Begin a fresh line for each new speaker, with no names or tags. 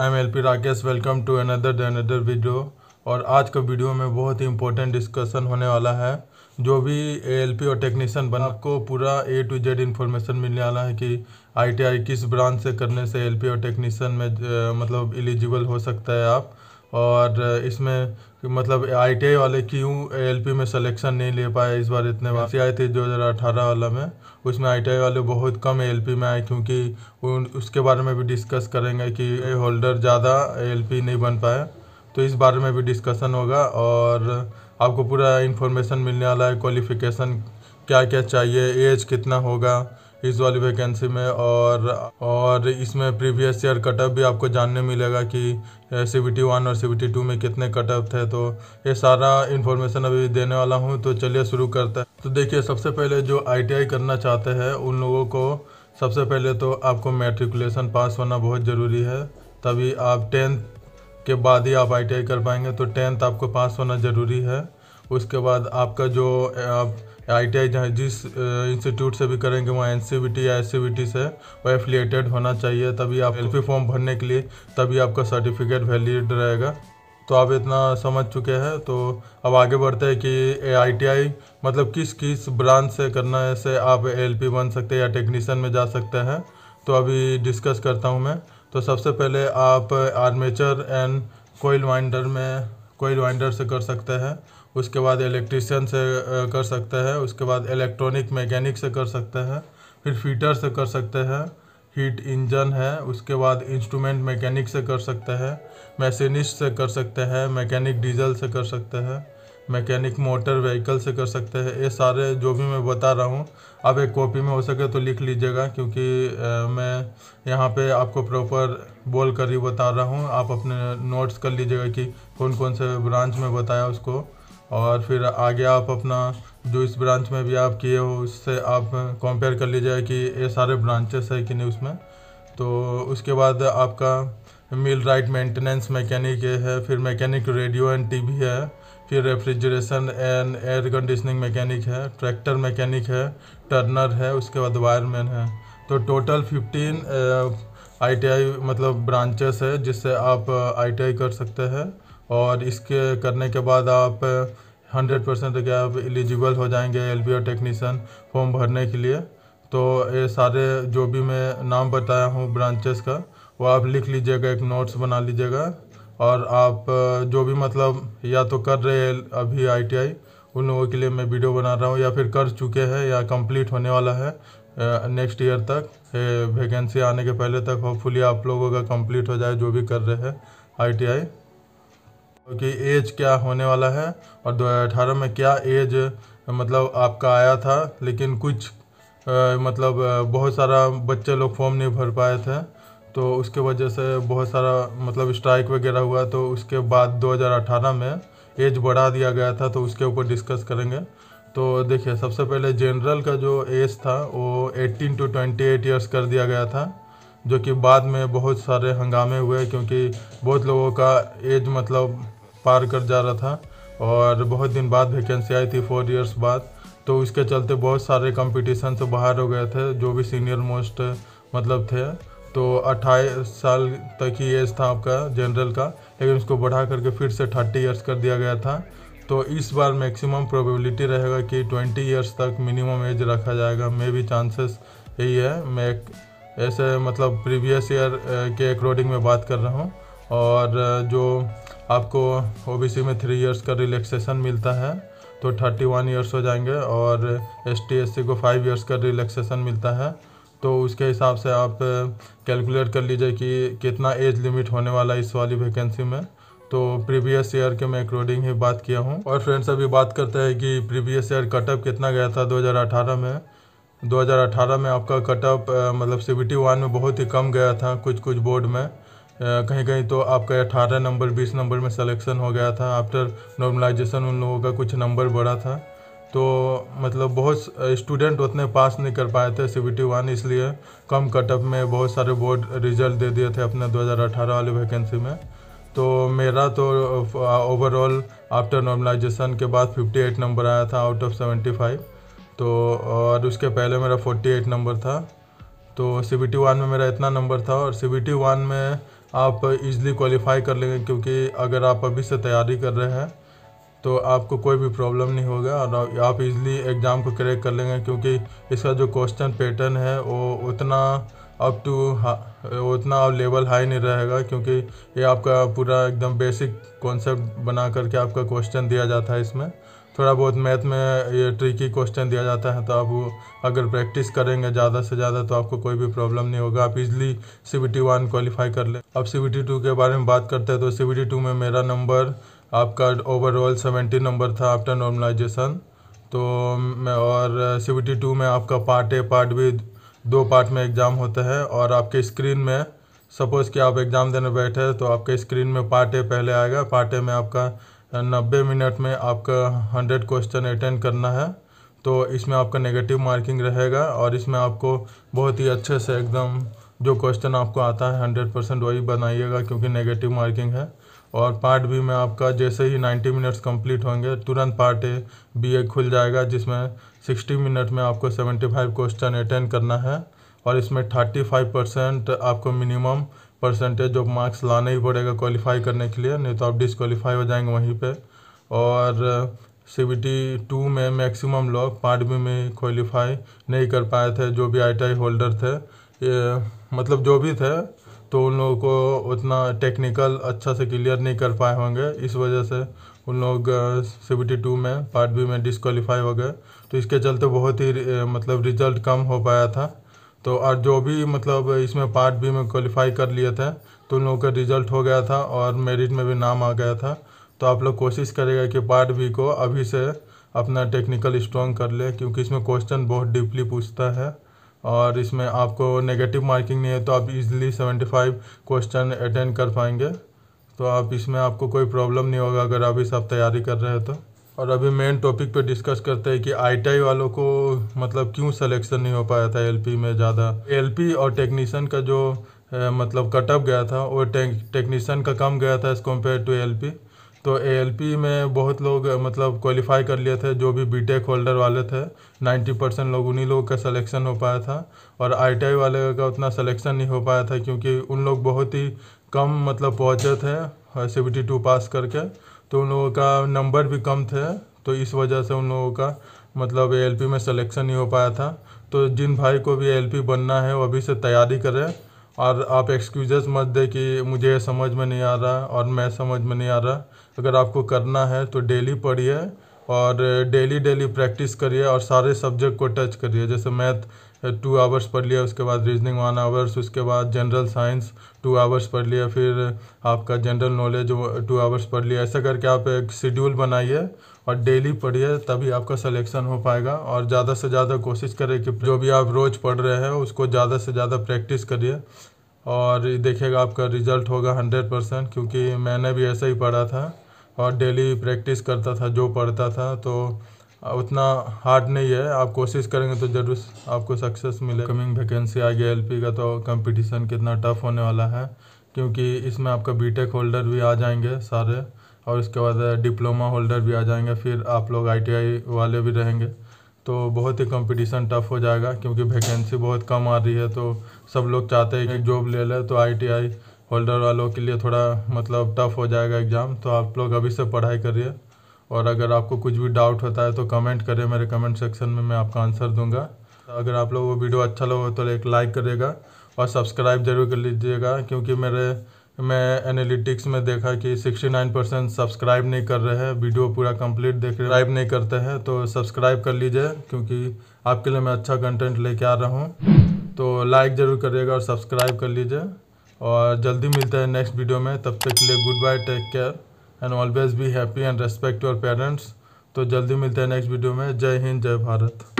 I am L P Rakesh welcome to another the another video और आज का video में बहुत ही इंपॉर्टेंट डिस्कशन होने वाला है जो भी एल पी और टेक्नीशियन बन आपको पूरा ए टू जेड इन्फॉर्मेशन मिलने वाला है कि आई टी आई किस ब्रांच से करने से एल पी और टेक्नीशियन में मतलब एलिजिबल हो सकता है आप और इसमें कि मतलब आई वाले क्यों एल में सिलेक्शन नहीं ले पाए इस बार इतने बार आए थे दो वाला में उसमें आई वाले बहुत कम एल में आए क्योंकि उन उसके बारे में भी डिस्कस करेंगे कि होल्डर ज़्यादा एल नहीं बन पाए तो इस बारे में भी डिस्कशन होगा और आपको पूरा इन्फॉर्मेशन मिलने वाला है क्वालिफिकेशन क्या क्या चाहिए एज कितना होगा इस वाली वैकेंसी में और और इसमें प्रीवियस ईयर कटअप भी आपको जानने मिलेगा कि सी बी टी वन और सी बी टी टू में कितने कटअप थे तो ये सारा इन्फॉर्मेशन अभी देने वाला हूँ तो चलिए शुरू करते हैं तो देखिए सबसे पहले जो आई टी आई करना चाहते हैं उन लोगों को सबसे पहले तो आपको मेट्रिकुलेशन पास होना बहुत ज़रूरी है तभी आप टेंथ के बाद ही आप आई कर पाएंगे तो टेंथ आपको पास होना ज़रूरी है उसके बाद आपका जो आप आई टी आई जिस इंस्टीट्यूट से भी करेंगे वहाँ एन सी बी टी या एस सी बी टी से वो एफिलिएटेड होना चाहिए तभी आप एल फॉर्म भरने के लिए तभी आपका सर्टिफिकेट वैलिड रहेगा तो आप इतना समझ चुके हैं तो अब आगे बढ़ते हैं कि आई टी आई मतलब किस किस ब्रांच से करना है से आप एल पी बन सकते हैं या टेक्नीसन में जा सकते हैं तो अभी डिस्कस करता हूँ मैं तो सबसे पहले आप आर्मेचर एंड कोयल वाइंडर में कोयल वाइंडर से कर सकते हैं उसके बाद इलेक्ट्रिशियन से कर सकते हैं उसके बाद इलेक्ट्रॉनिक मैकेनिक से कर सकते हैं फिर फीटर से कर सकते हैं हीट इंजन है उसके बाद इंस्ट्रूमेंट मैकेनिक से कर सकते हैं मैसेनिस्ट से कर सकते हैं मैकेनिक डीजल से कर सकते हैं मैकेनिक मोटर व्हीकल से कर सकते हैं ये सारे जो भी मैं बता रहा हूँ आप एक कॉपी में हो सके तो लिख लीजिएगा क्योंकि मैं यहाँ पे आपको प्रॉपर बोल कर ही बता रहा हूँ आप अपने नोट्स कर लीजिएगा कि कौन कौन से ब्रांच में बताया उसको और फिर आगे आप अपना जो इस ब्रांच में भी आप किए हो उससे आप कंपेयर कर लीजिए कि ये सारे ब्रांचेस है कि नहीं उसमें तो उसके बाद आपका मिल राइट मेंटेनेंस मैकेनिक है फिर मैकेनिक रेडियो एंड टीवी है फिर refrigeration and air conditioning mechanic है ट्रैक्टर मैकेनिक है टर्नर है उसके बाद वायरमैन है तो टोटल फिफ्टीन आई मतलब ब्रांचेस है जिससे आप आई uh, कर सकते हैं और इसके करने के बाद आप हंड्रेड परसेंट क्या आप एलिजिबल हो जाएंगे एल बी टेक्नीसन फॉर्म भरने के लिए तो ये सारे जो भी मैं नाम बताया हूँ ब्रांचेस का वो आप लिख लीजिएगा एक नोट्स बना लीजिएगा और आप जो भी मतलब या तो कर रहे हैं अभी आईटीआई उन लोगों के लिए मैं वीडियो बना रहा हूँ या फिर कर चुके हैं या कंप्लीट होने वाला है नेक्स्ट ईयर तक वैकेंसी आने के पहले तक होपफुली आप लोगों का कंप्लीट हो जाए जो भी कर रहे हैं आई कि एज क्या होने वाला है और 2018 में क्या एज मतलब आपका आया था लेकिन कुछ आ, मतलब बहुत सारा बच्चे लोग फॉर्म नहीं भर पाए थे तो उसके वजह से बहुत सारा मतलब स्ट्राइक वगैरह हुआ तो उसके बाद 2018 में एज बढ़ा दिया गया था तो उसके ऊपर डिस्कस करेंगे तो देखिए सबसे पहले जनरल का जो एज था वो 18 टू 28 इयर्स कर दिया गया था जो कि बाद में बहुत सारे हंगामे हुए क्योंकि बहुत लोगों का एज मतलब पार कर जा रहा था और बहुत दिन बाद वैकेंसी आई थी फोर इयर्स बाद तो उसके चलते बहुत सारे कंपटीशन से बाहर हो गए थे जो भी सीनियर मोस्ट मतलब थे तो अट्ठाईस साल तक ही एज था आपका जनरल का लेकिन उसको बढ़ा करके फिर से थर्टी इयर्स कर दिया गया था तो इस बार मैक्सिमम प्रोबेबिलिटी रहेगा कि 20 इयर्स तक मिनिमम एज रखा जाएगा मे भी चांसेस यही है मैं ऐसे मतलब प्रीवियस ईयर के अकॉर्डिंग में बात कर रहा हूँ और जो आपको ओ में थ्री इयर्स का रिलैक्सेशन मिलता है तो थर्टी वन ईयर्स हो जाएंगे और एस टी को फाइव ईयर्स का रिलैक्सेशन मिलता है तो उसके हिसाब से आप कैलकुलेट कर लीजिए कि कितना एज लिमिट होने वाला है इस वाली वैकेंसी में तो प्रीवियस ईयर के मैं अकॉर्डिंग ही बात किया हूँ और फ्रेंड्स अभी बात करते हैं कि प्रीवियस ईयर कटअप कितना गया था 2018 में 2018 में आपका कटअप मतलब सी वन में बहुत ही कम गया था कुछ कुछ बोर्ड में कहीं कहीं तो आपका अठारह नंबर बीस नंबर में सलेक्शन हो गया था आफ्टर नॉर्मलाइजेशन उन लोगों का कुछ नंबर बढ़ा था तो मतलब बहुत स्टूडेंट उतने पास नहीं कर पाए थे सी बी वन इसलिए कम कटअप में बहुत सारे बोर्ड रिजल्ट दे दिए थे अपने 2018 वाले वैकेंसी में तो मेरा तो ओवरऑल आफ्टर नॉर्मलाइजेशन के बाद 58 नंबर आया था आउट ऑफ 75 तो और उसके पहले मेरा 48 नंबर था तो सी बी टी वन में मेरा इतना नंबर था और सी बी टी वन में आप इजीली क्वालिफाई कर लेंगे क्योंकि अगर आप अभी से तैयारी कर रहे हैं तो आपको कोई भी प्रॉब्लम नहीं होगा और आप इजीली एग्ज़ाम को क्रैक कर लेंगे क्योंकि इसका जो क्वेश्चन पैटर्न है वो उतना अप टू उतना लेवल हाई नहीं रहेगा क्योंकि ये आपका पूरा एकदम बेसिक कॉन्सेप्ट बना करके आपका क्वेश्चन दिया जाता है इसमें थोड़ा बहुत मैथ में ये ट्रिकी क्वेश्चन दिया जाता है तो आप अगर प्रैक्टिस करेंगे ज़्यादा से ज़्यादा तो आपको कोई भी प्रॉब्लम नहीं होगा आप easily C B T one qualify कर ले अब सी बी टी टू के बारे में बात करते हैं तो सी बी टी टू में मेरा नंबर आपका ओवरऑल सेवेंटी नंबर था आफ्टर नॉर्मलाइजेशन तो मैं और सी बी टी टू में आपका पार्ट ए पार्ट बी दो पार्ट में एग्ज़ाम होता है और आपके स्क्रीन में सपोज़ कि आप एग्ज़ाम देने बैठे तो आपके स्क्रीन में पार्ट ए पहले आएगा पार्ट ए में आपका नब्बे मिनट में आपका हंड्रेड क्वेश्चन अटेंड करना है तो इसमें आपका नेगेटिव मार्किंग रहेगा और इसमें आपको बहुत ही अच्छे से एकदम जो क्वेश्चन आपको आता है हंड्रेड परसेंट वही बनाइएगा क्योंकि नेगेटिव मार्किंग है और पार्ट बी में आपका जैसे ही नाइन्टी मिनट्स कंप्लीट होंगे तुरंत पार्ट ए बी ए खुल जाएगा जिसमें सिक्सटी मिनट में आपको सेवेंटी फाइव क्वेश्चन अटेंड करना है और इसमें थर्टी फाइव परसेंट आपको मिनिमम परसेंटेज ऑफ मार्क्स लाना ही पड़ेगा क्वालिफाई करने के लिए नहीं तो आप डिसक्वालीफाई हो जाएंगे वहीं पे और सी बी टी टू में मैक्सिमम लोग पार्ट बी में क्वालिफाई नहीं कर पाए थे जो भी आई टी आई होल्डर थे ये, मतलब जो भी थे तो उन लोगों को उतना टेक्निकल अच्छा से क्लियर नहीं कर पाए होंगे इस वजह से उन लोग सी बी टी टू में पार्ट बी में डिसक्वालीफाई हो गए तो इसके चलते बहुत ही uh, मतलब रिजल्ट कम हो पाया था तो और जो भी मतलब इसमें पार्ट बी में क्वालिफाई कर लिए थे तो उन लोगों का रिजल्ट हो गया था और मेरिट में भी नाम आ गया था तो आप लोग कोशिश करेगा कि पार्ट बी को अभी से अपना टेक्निकल स्ट्रॉन्ग कर ले क्योंकि इसमें क्वेश्चन बहुत डीपली पूछता है और इसमें आपको नेगेटिव मार्किंग नहीं है तो आप इजीली फाइव क्वेश्चन अटेंड कर पाएंगे तो आप इसमें आपको कोई प्रॉब्लम नहीं होगा अगर अभी इस आप तैयारी कर रहे हो तो और अभी मेन टॉपिक पे डिस्कस करते हैं कि आईटीआई वालों को मतलब क्यों सिलेक्शन नहीं हो पाया था एलपी में ज़्यादा एलपी और टेक्नीशियन का जो ए, मतलब कटअप गया था वो टेक्नीशियन का कम गया था एज़ कम्पेयर टू एल तो एएलपी में बहुत लोग मतलब क्वालिफाई कर लिए थे जो भी बी होल्डर वाले थे 90 परसेंट लोग उन्हीं लोगों का सिलेक्शन हो पाया था और आई वाले का उतना सिलेक्शन नहीं हो पाया था क्योंकि उन लोग बहुत ही कम मतलब पहुँचे थे सेवेंटी टू पास करके तो उन लोगों का नंबर भी कम थे तो इस वजह से उन लोगों का मतलब ए में सिलेक्शन नहीं हो पाया था तो जिन भाई को भी एलपी बनना है वो अभी से तैयारी करें और आप एक्सक्यूजेस मत दें कि मुझे समझ में नहीं आ रहा और मैं समझ में नहीं आ रहा अगर आपको करना है तो डेली पढ़िए और डेली डेली प्रैक्टिस करिए और सारे सब्जेक्ट को टच करिए जैसे मैथ टू आवर्स पढ़ लिया उसके बाद रीजनिंग वन आवर्स उसके बाद जनरल साइंस टू आवर्स पढ़ लिया फिर आपका जनरल नॉलेज टू आवर्स पढ़ लिया ऐसा करके आप एक शेड्यूल बनाइए और डेली पढ़िए तभी आपका सिलेक्शन हो पाएगा और ज़्यादा से ज़्यादा कोशिश करें कि जो भी आप रोज़ पढ़ रहे हैं उसको ज़्यादा से ज़्यादा प्रैक्टिस करिए और देखिएगा आपका रिजल्ट होगा हंड्रेड परसेंट क्योंकि मैंने भी ऐसा ही पढ़ा था और डेली प्रैक्टिस करता था जो पढ़ता था तो उतना हार्ड नहीं है आप कोशिश करेंगे तो ज़रूर आपको सक्सेस मिले कमिंग वैकेंसी आ गया एल का तो कंपटीशन कितना टफ होने वाला है क्योंकि इसमें आपका बी होल्डर भी आ जाएंगे सारे और इसके बाद डिप्लोमा होल्डर भी आ जाएंगे फिर आप लोग आईटीआई वाले भी रहेंगे तो बहुत ही कंपटीशन टफ हो जाएगा क्योंकि वैकेंसी बहुत कम आ रही है तो सब लोग चाहते हैं कि जॉब ले लें तो आईटीआई होल्डर वालों के लिए थोड़ा मतलब टफ हो जाएगा एग्ज़ाम तो आप लोग अभी से पढ़ाई करिए और अगर आपको कुछ भी डाउट होता है तो कमेंट करें मेरे कमेंट सेक्शन में मैं आपका आंसर दूंगा अगर आप लोग वो वीडियो अच्छा लगे तो एक लाइक करेगा और सब्सक्राइब जरूर कर लीजिएगा क्योंकि मेरे मैं एनालिटिक्स में देखा कि 69 परसेंट सब्सक्राइब नहीं कर रहे हैं वीडियो पूरा कंप्लीट देख सब्सक्राइब नहीं करते हैं तो सब्सक्राइब कर लीजिए क्योंकि आपके लिए मैं अच्छा कंटेंट लेके आ रहा हूँ तो लाइक ज़रूर करिएगा और सब्सक्राइब कर लीजिए और जल्दी मिलते हैं नेक्स्ट वीडियो में तब तक के लिए good bye take care and always be happy and respect your parents तो जल्दी मिलते हैं नेक्स्ट वीडियो में जय हिंद जय भारत